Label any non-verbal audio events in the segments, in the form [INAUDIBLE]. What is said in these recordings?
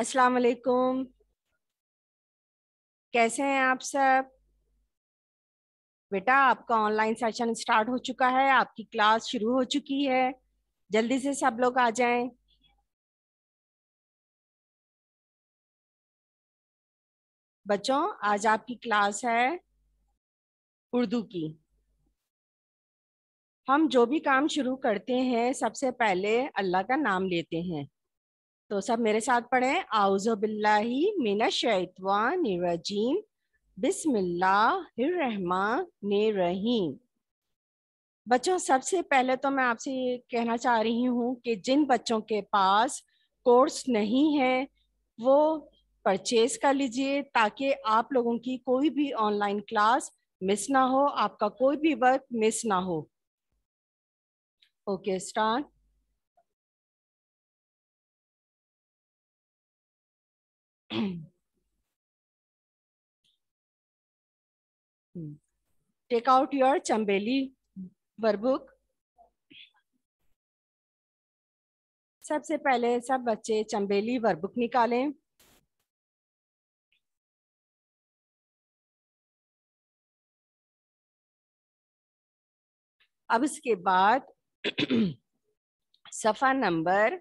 अस्सलाम वालेकुम कैसे हैं आप सब बेटा आपका ऑनलाइन सेशन स्टार्ट हो चुका है आपकी क्लास शुरू हो चुकी है जल्दी से सब लोग आ जाएं बच्चों आज आपकी क्लास है उर्दू की हम जो भी काम शुरू करते हैं सबसे पहले अल्लाह का नाम लेते हैं तो सब मेरे साथ पढ़े शैतवा निरजीम बिस्मिल्लाहमा ने रहीम बच्चों सबसे पहले तो मैं आपसे ये कहना चाह रही हूँ कि जिन बच्चों के पास कोर्स नहीं है वो परचेज कर लीजिए ताकि आप लोगों की कोई भी ऑनलाइन क्लास मिस ना हो आपका कोई भी वर्क मिस ना हो okay start take out your चंबेली वर्बुक सबसे पहले सब बच्चे चंबेली वर्बुक निकालें अब इसके बाद [CLEARS THROAT] सफा नंबर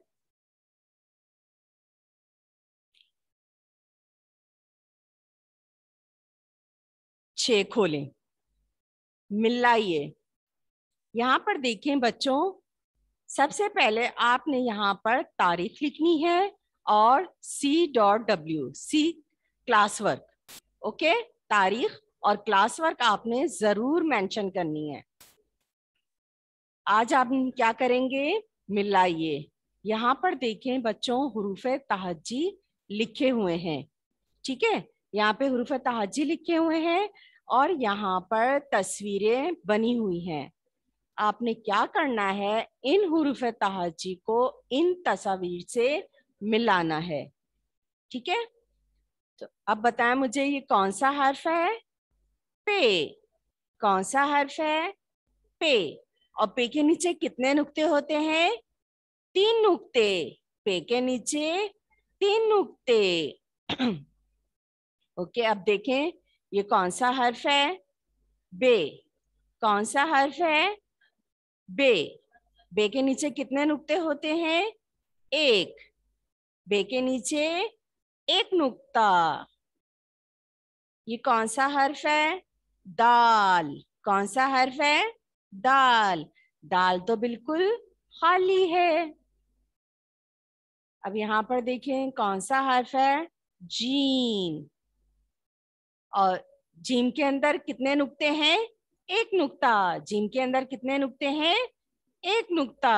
छ खोलें मिलाइए यहाँ पर देखें बच्चों सबसे पहले आपने यहाँ पर तारीफ लिखनी है और C dot W C class work okay तारीख और क्लास वर्क आपने जरूर मेंशन करनी है आज आप क्या करेंगे मिलाइए यहाँ पर देखें बच्चों हरूफ तहजी लिखे हुए हैं ठीक है यहाँ पे हरूफ तहजी लिखे हुए हैं और यहाँ पर तस्वीरें बनी हुई हैं आपने क्या करना है इन हरूफ तहाजी को इन तस्वीर से मिलाना है ठीक है तो अब बताएं मुझे ये कौन सा हर्फ है पे कौन सा हर्फ है पे और पे के नीचे कितने नुक्ते होते हैं तीन नुक्ते पे के नीचे तीन नुक्ते [CLEARS THROAT] ओके अब देखें ये कौन सा हर्फ है बे कौन सा हर्फ है बे बे के नीचे कितने नुक्ते होते हैं एक बे के नीचे एक नुक्ता ये कौन सा हर्फ है दाल कौन सा हर्फ है दाल दाल तो बिल्कुल खाली है अब यहां पर देखें कौन सा हर्फ है जीन और जिम के अंदर कितने नुक्ते हैं एक नुक्ता जिम के अंदर कितने नुक्ते हैं एक नुक्ता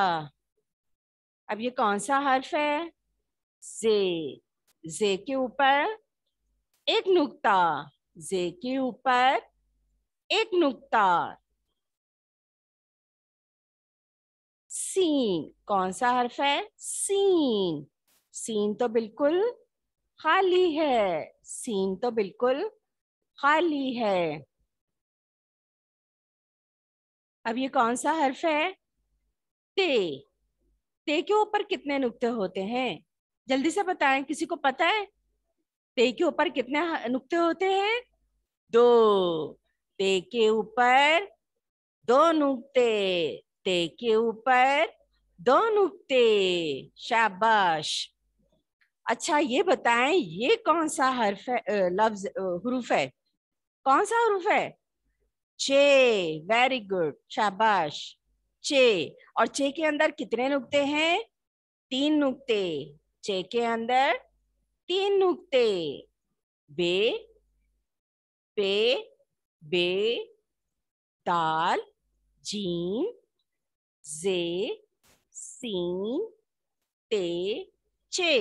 अब ये कौन सा हर्फ है जे जे के ऊपर एक नुक्ता जे के ऊपर एक नुक्ता सीन कौन सा हर्फ है सीन सीन तो बिल्कुल खाली है सीन तो बिल्कुल खाली है अब ये कौन सा हर्फ है ते ते के ऊपर कितने नुक्ते होते हैं जल्दी से बताएं किसी को पता है ते के ऊपर कितने नुक्ते होते हैं दो ते के ऊपर दो नुक्ते ते के ऊपर दो नुक्ते शाबाश अच्छा ये बताएं ये कौन सा हर्फ है लफ्ज हरूफ है कौन सा हरूफ है चे वेरी गुड शाबाश चे और चे के अंदर कितने नुकते हैं तीन नुकते चे के अंदर तीन नुकते बे पे बे दाल जीन जे सी ते चे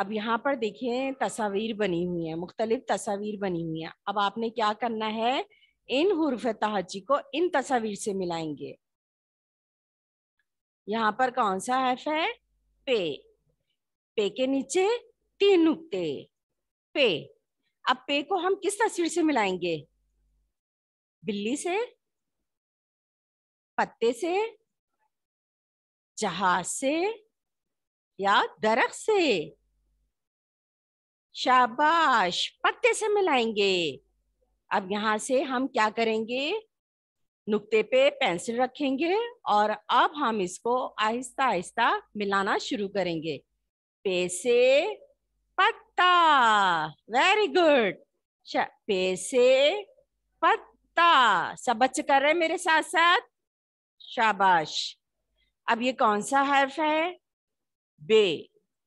अब यहाँ पर देखिए तस्वीर बनी हुई है मुख्तलिफ तस्वीर बनी हुई है अब आपने क्या करना है इन हरफ तहजी को इन तस्वीर से मिलाएंगे यहाँ पर कौन सा हर्फ है पे पे के नीचे तीन नुकते पे अब पे को हम किस तस्वीर से मिलाएंगे बिल्ली से पत्ते से जहाज से या दरख्त से शाबाश पत्ते से मिलाएंगे अब यहां से हम क्या करेंगे नुक्ते पे पेंसिल रखेंगे और अब हम इसको आहिस्ता आहिस्ता मिलाना शुरू करेंगे पैसे पत्ता वेरी गुड पैसे पत्ता सब बच्चे कर रहे हैं मेरे साथ साथ शाबाश अब ये कौन सा हर्फ है बे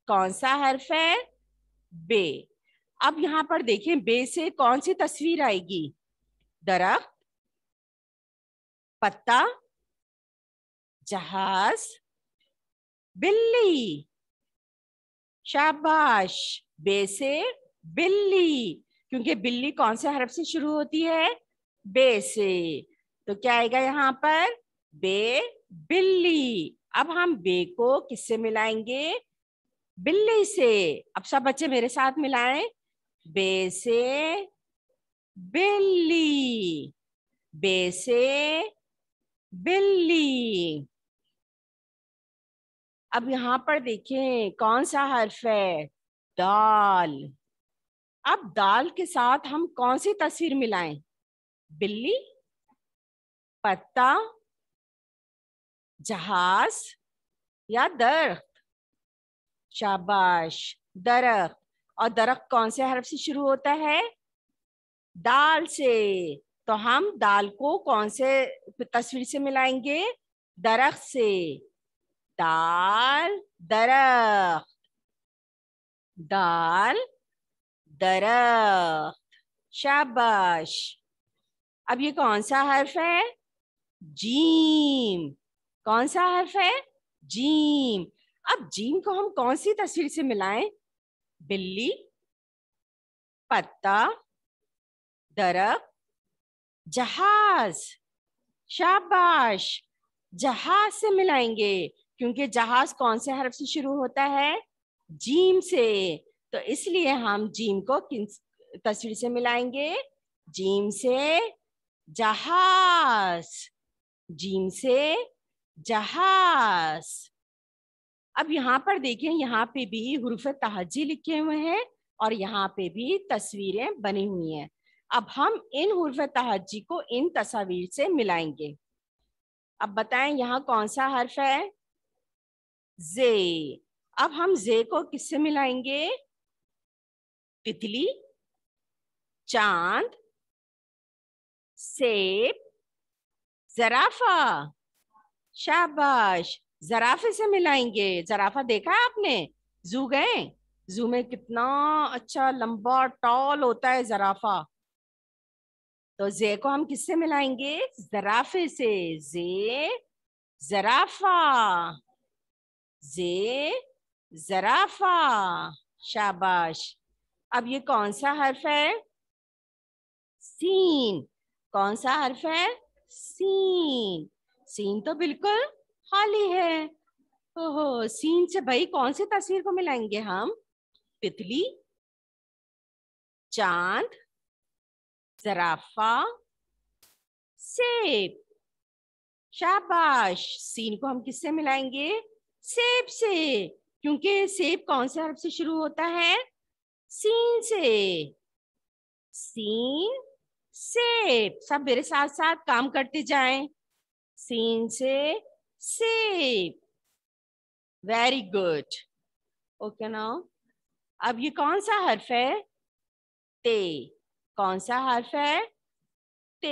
कौन सा हर्फ है बे अब यहां पर देखें बे से कौन सी तस्वीर आएगी दरख्त पत्ता जहाज बिल्ली शाबाश बे से बिल्ली क्योंकि बिल्ली कौन से हरफ से शुरू होती है बे से तो क्या आएगा यहाँ पर बे बिल्ली अब हम बे को किससे मिलाएंगे बिल्ली से अब सब बच्चे मेरे साथ मिलाएं बे से बिल्ली बे से बिल्ली अब यहां पर देखें कौन सा हर्फ है दाल अब दाल के साथ हम कौन सी तस्वीर मिलाएं बिल्ली पत्ता जहाज या दर शाबाश दरख्त और दरख्त कौन से हर्फ से शुरू होता है दाल से तो हम दाल को कौन से तस्वीर से मिलाएंगे दरख्त से दाल दरख्त दाल दरख्त शाबाश अब ये कौन सा हर्फ है जीम कौन सा हर्फ है जीम अब जीन को हम कौन सी तस्वीर से मिलाएं बिल्ली पत्ता दरख जहाज शाबाश जहाज से मिलाएंगे क्योंकि जहाज कौन से हर्फ से शुरू होता है जीम से तो इसलिए हम जीम को किन तस्वीर से मिलाएंगे जीम से जहाज जीम से जहाज अब यहाँ पर देखें यहाँ पे भी हरूफ तहजी लिखे हुए हैं और यहाँ पे भी तस्वीरें बनी हुई हैं अब हम इन हरूफ तहजी को इन तस्वीर से मिलाएंगे अब बताएं यहाँ कौन सा हर्फ है जे अब हम जे को किससे मिलाएंगे तितली चांद सेब जराफा शाबाश जराफे से मिलाएंगे जराफा देखा आपने जू गए जू में कितना अच्छा लंबा टॉल होता है जराफा तो जे को हम किससे मिलाएंगे जराफे से जे जराफा जे जराफा शाबाश अब ये कौन सा हर्फ है सीन कौन सा हर्फ है सीन सीन तो बिल्कुल खाली है ओहो सीन से भाई कौन से तस्वीर को मिलाएंगे हम तितली चांद जराफा सेब शाबाश सीन को हम किससे मिलाएंगे सेब से क्योंकि सेब कौन से हर्फ से शुरू होता है सीन से सीन सेब सब मेरे साथ साथ काम करते जाएं सीन से सेब वेरी गुड ओके now अब ये कौन सा हर्फ है ते कौन सा हर्फ है ते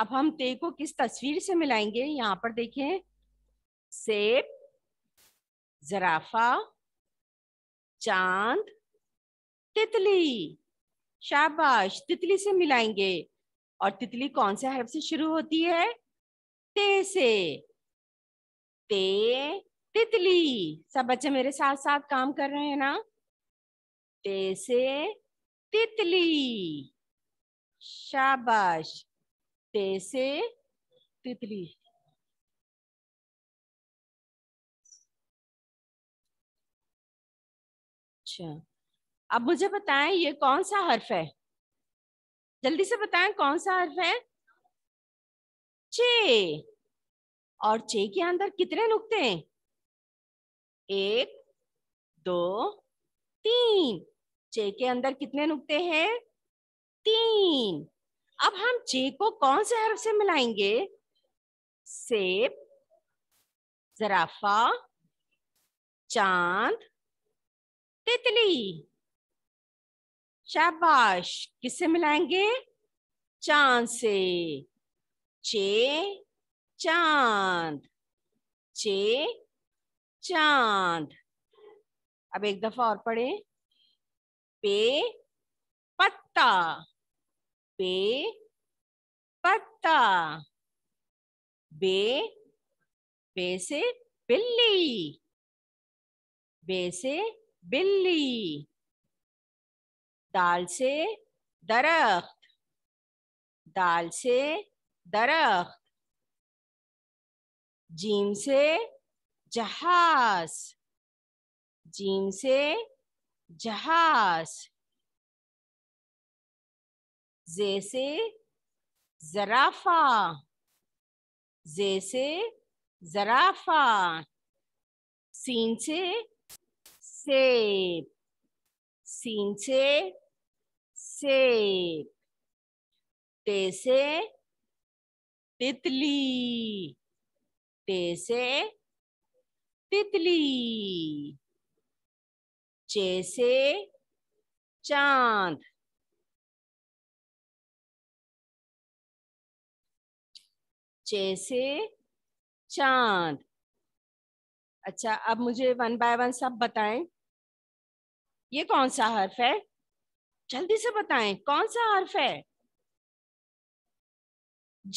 अब हम ते को किस तस्वीर से मिलाएंगे यहां पर देखें सेब जराफा चांद तितली शाबाश तितली से मिलाएंगे और तितली कौन से हर्फ से शुरू होती है ते से ते तितली सब बच्चे मेरे साथ साथ काम कर रहे हैं ना ते से तितली शाबाश ते से तितली अच्छा अब मुझे बताएं ये कौन सा हर्फ है जल्दी से बताएं कौन सा हर्फ है चे और छ के अंदर कितने नुकते हैं एक दो तीन छ के अंदर कितने नुकते हैं तीन अब हम जे को कौन से हर्फ से मिलाएंगे सेब जराफा चांद तितली शाबाश किससे मिलाएंगे चांद से चे चांद चे चांद अब एक दफा और पढ़े पे पत्ता पे पत्ता बे बे से बिल्ली बे से बिल्ली दाल से दरख्त दाल से दरख्त जीम से जहाज जीम से जहाज जे से जराफा जे से जराफा सीन से सेब सीन से सेब ते से तितली ते से तितली चे से चांद चे से चांद अच्छा अब मुझे वन बाय वन सब बताएं ये कौन सा हर्फ है जल्दी से बताएं कौन सा हर्फ है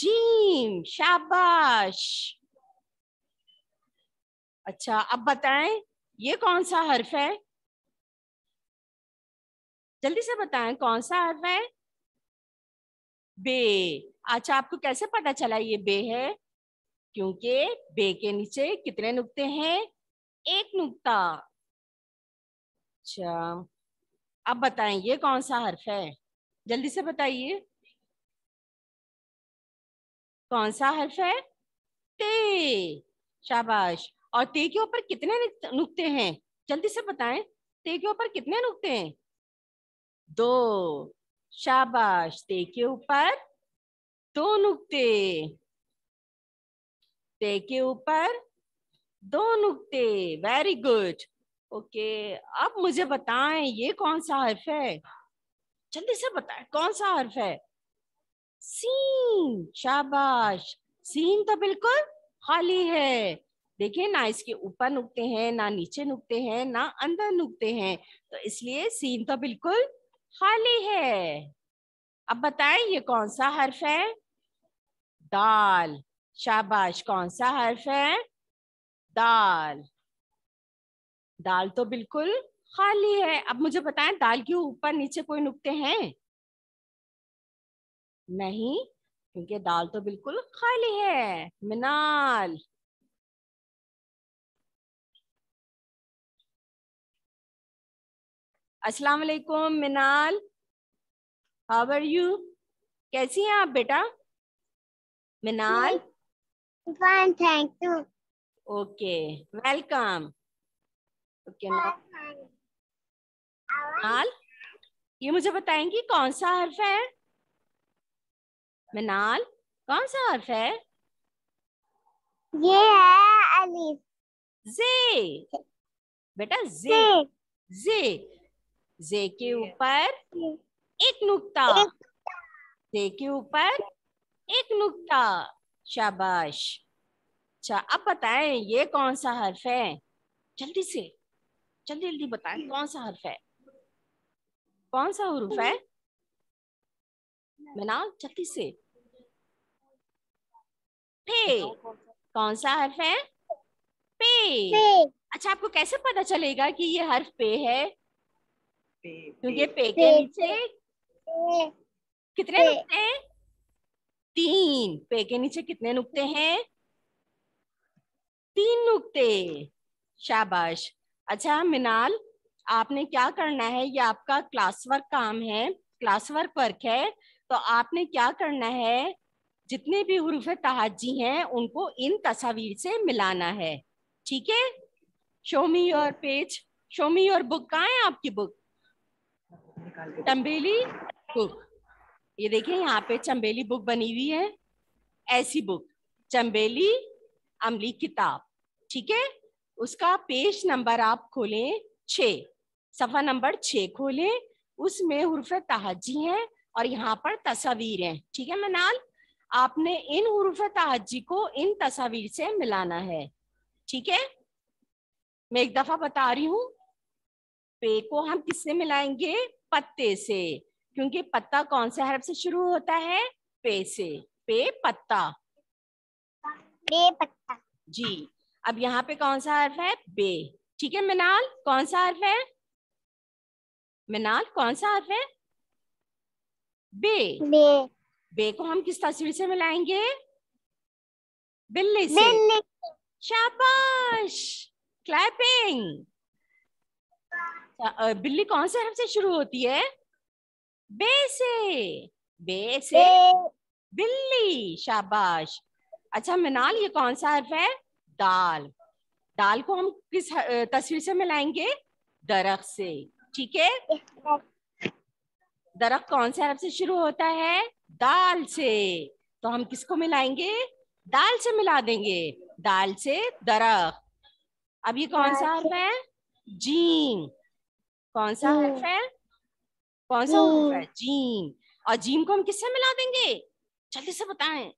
जीम शाबाश अच्छा अब बताएं ये कौन सा हर्फ है जल्दी से बताएं कौन सा हर्फ है बे अच्छा आपको कैसे पता चला ये बे है क्योंकि बे के नीचे कितने नुक्ते हैं एक नुक्ता अच्छा अब बताएं ये कौन सा हर्फ है जल्दी से बताइए कौन सा हर्फ है ते शाबाश और ते के ऊपर कितने नुकते हैं जल्दी से बताएं ते के ऊपर कितने नुकते हैं दो शाबाश ते के ऊपर दो नुकते ते के ऊपर दो नुकते वेरी गुड ओके अब मुझे बताएं ये कौन सा हर्फ है जल्दी से बताएं कौन सा हर्फ है सीन शाबाश सीन तो बिल्कुल खाली है देखिए ना इसके ऊपर नुकते हैं ना नीचे नुकते हैं ना अंदर नुकते हैं तो इसलिए सीन तो बिल्कुल खाली है अब बताएं ये कौन सा हर्फ है दाल शाबाश कौन सा हर्फ है दाल दाल तो बिल्कुल खाली है अब मुझे बताएं दाल के ऊपर नीचे कोई नुकते हैं नहीं क्योंकि दाल तो बिल्कुल खाली है मिनाल अस्सलाम वालेकुम मिनाल हाउ आर यू कैसी हैं आप बेटा Minal fine thank you okay welcome okay Minal ये मुझे बताएंगी कौन सा हर्फ है मिनाल कौन सा हर्फ है ये है अलीफ जे बेटा जे जे, जे। जे के ऊपर एक नुक्ता जे के ऊपर एक नुक्ता शाबाश अच्छा अब बताएं ये कौन सा हर्फ है जल्दी से जल्दी जल्दी बताएं कौन सा हर्फ है कौन सा हरूफ है मना जल्दी से पे कौन सा हर्फ है पे अच्छा आपको कैसे पता चलेगा कि ये हर्फ पे है क्योंकि पे के नीचे कितने नुकते हैं तीन पे के नीचे कितने नुकते हैं तीन नुकते शाबाश अच्छा मिनाल आपने क्या करना है ये आपका क्लास वर्क काम है क्लास वर्क वर्क है तो आपने क्या करना है जितने भी हरूफ तहाजी हैं उनको इन तस्वीर से मिलाना है ठीक है शोमी और योर पेज शोमी और योर बुक कहाँ है आपकी बुक चम्बेली बुक ये देखिए यहाँ पे चंबेली बुक बनी हुई है ऐसी बुक चम्बेली अमली किताब ठीक है उसका पेज नंबर आप खोलें छ सफा नंबर छ खोलें उसमें हरफ तहजी हैं और यहाँ पर तस्वीर हैं ठीक है मनाल आपने इन हरफ तहजी को इन तस्वीर से मिलाना है ठीक है मैं एक दफा बता रही हूँ पे को हम किससे मिलाएंगे पत्ते से क्योंकि पत्ता कौन से हर्फ से शुरू होता है पे से पे पत्ता पे पत्ता जी अब यहाँ पे कौन सा हर्फ है बे ठीक है मिनाल कौन सा हर्फ है मिनाल कौन सा हर्फ है बे बे बे को हम किस तस्वीर से मिलाएंगे बिल्ली से बिल्ली शाबाश क्लैपिंग बिल्ली कौन से हर्फ से शुरू होती है बे से बे से बिल्ली शाबाश अच्छा मिनाल ये कौन सा हर्फ है दाल दाल को हम किस तस्वीर से मिलाएंगे दरख्त से ठीक है दरख्त कौन से हर्फ से शुरू होता है दाल से तो हम किसको मिलाएंगे दाल से मिला देंगे दाल से दरख्त अब ये कौन सा हर्फ है जीम कौन सा हर्फ तो है कौन सा हर्फ है जीम और जीम को हम किससे मिला देंगे जल्दी से बताएं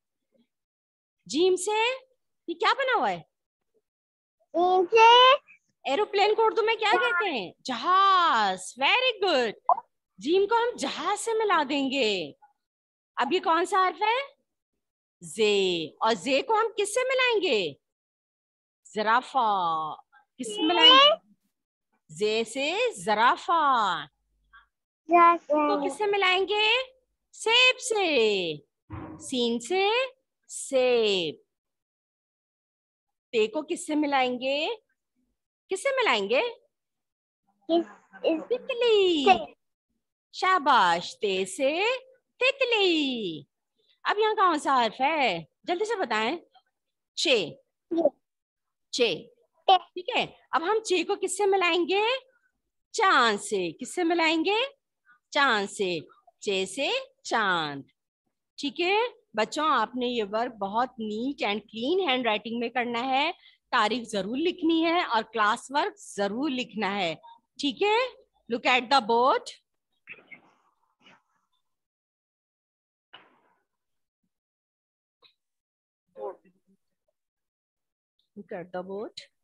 जीम से ये क्या बना हुआ है एरोप्लेन को उर्दू में क्या कहते हैं जहाज वेरी गुड जीम को हम जहाज से मिला देंगे अब ये कौन सा हर्फ है जे और जे को हम किससे मिलाएंगे जराफा किससे मिलाएंगे जे से जराफा इसको तो किससे मिलाएंगे सेब से सीन से सेब ते को किससे मिलाएंगे किससे मिलाएंगे तितली शाबाश ते से तितली अब यहाँ कौन सा हर्फ है जल्दी से बताएं छे छे ठीक है अब हम चे को किससे मिलाएंगे चांद से किससे मिलाएंगे चांद से चे से चांद ठीक है बच्चों आपने ये वर्क बहुत neat and clean handwriting में करना है तारीख जरूर लिखनी है और क्लास वर्क जरूर लिखना है ठीक है look at the board look at the board